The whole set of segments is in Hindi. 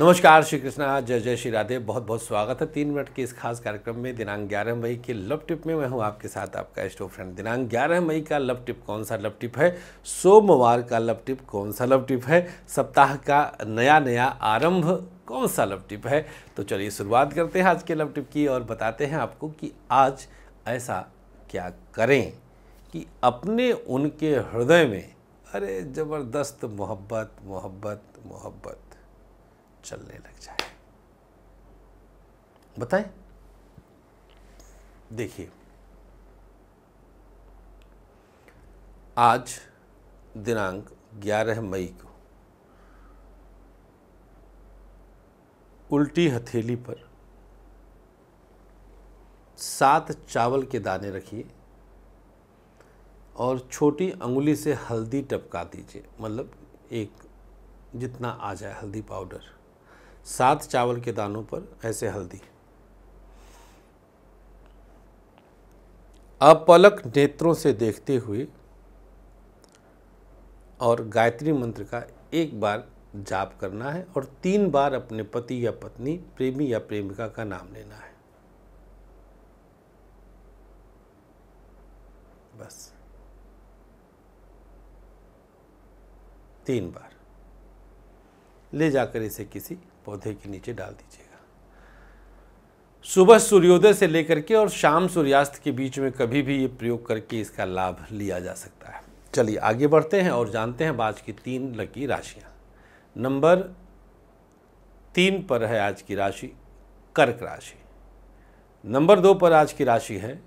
नमस्कार श्री कृष्णा जय जय श्री राधे बहुत बहुत स्वागत है तीन मिनट के इस खास कार्यक्रम में दिनांक ग्यारह मई के लव टिप में मैं हूं आपके साथ आपका स्टो फ्रेंड दिनांक ग्यारह मई का लव टिप कौन सा लव टिप है सोमवार का लव टिप कौन सा लव टिप है सप्ताह का नया नया आरंभ कौन सा लव टिप है तो चलिए शुरुआत करते हैं आज के लव टिप की और बताते हैं आपको कि आज ऐसा क्या करें कि अपने उनके हृदय में अरे ज़बरदस्त मोहब्बत मोहब्बत मोहब्बत चलने लग जाए बताएं देखिए आज दिनांक 11 मई को उल्टी हथेली पर सात चावल के दाने रखिए और छोटी अंगुली से हल्दी टपका दीजिए मतलब एक जितना आ जाए हल्दी पाउडर सात चावल के दानों पर ऐसे हल्दी अपलक नेत्रों से देखते हुए और गायत्री मंत्र का एक बार जाप करना है और तीन बार अपने पति या पत्नी प्रेमी या प्रेमिका का नाम लेना है बस तीन बार ले जाकर इसे किसी पौधे के नीचे डाल दीजिएगा सुबह सूर्योदय से लेकर के और शाम सूर्यास्त के बीच में कभी भी ये प्रयोग करके इसका लाभ लिया जा सकता है चलिए आगे बढ़ते हैं और जानते हैं आज की तीन लकी राशियाँ नंबर तीन पर है आज की राशि कर्क राशि नंबर दो पर आज की राशि है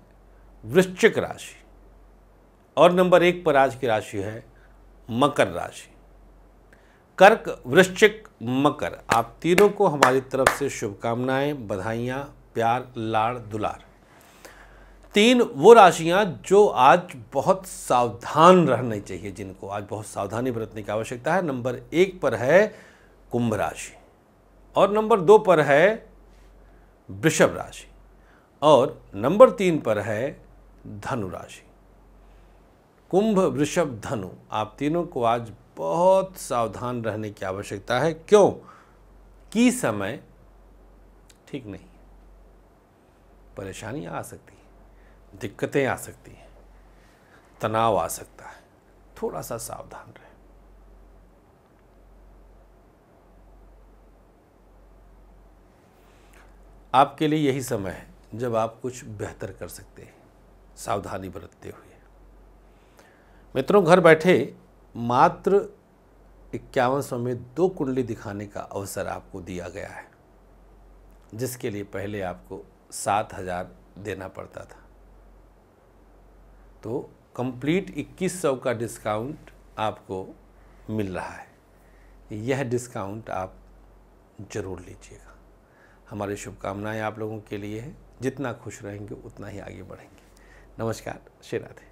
वृश्चिक राशि और नंबर एक पर आज की राशि है मकर राशि कर्क वृश्चिक मकर आप तीनों को हमारी तरफ से शुभकामनाएं बधाइयां प्यार लाड़ दुलार तीन वो राशियां जो आज बहुत सावधान रहनी चाहिए जिनको आज बहुत सावधानी बरतने की आवश्यकता है नंबर एक पर है कुंभ राशि और नंबर दो पर है वृषभ राशि और नंबर तीन पर है धनु राशि कुंभ वृषभ धनु आप तीनों को आज बहुत सावधान रहने की आवश्यकता है क्यों की समय ठीक नहीं परेशानियां आ सकती हैं दिक्कतें आ सकती हैं तनाव आ सकता है थोड़ा सा सावधान रहे आपके लिए यही समय है जब आप कुछ बेहतर कर सकते हैं सावधानी बरतते हुए मित्रों घर बैठे मात्र इक्यावन सौ में दो कुंडली दिखाने का अवसर आपको दिया गया है जिसके लिए पहले आपको सात हज़ार देना पड़ता था तो कंप्लीट इक्कीस सौ का डिस्काउंट आपको मिल रहा है यह डिस्काउंट आप ज़रूर लीजिएगा हमारी शुभकामनाएं आप लोगों के लिए हैं जितना खुश रहेंगे उतना ही आगे बढ़ेंगे नमस्कार श्री राधे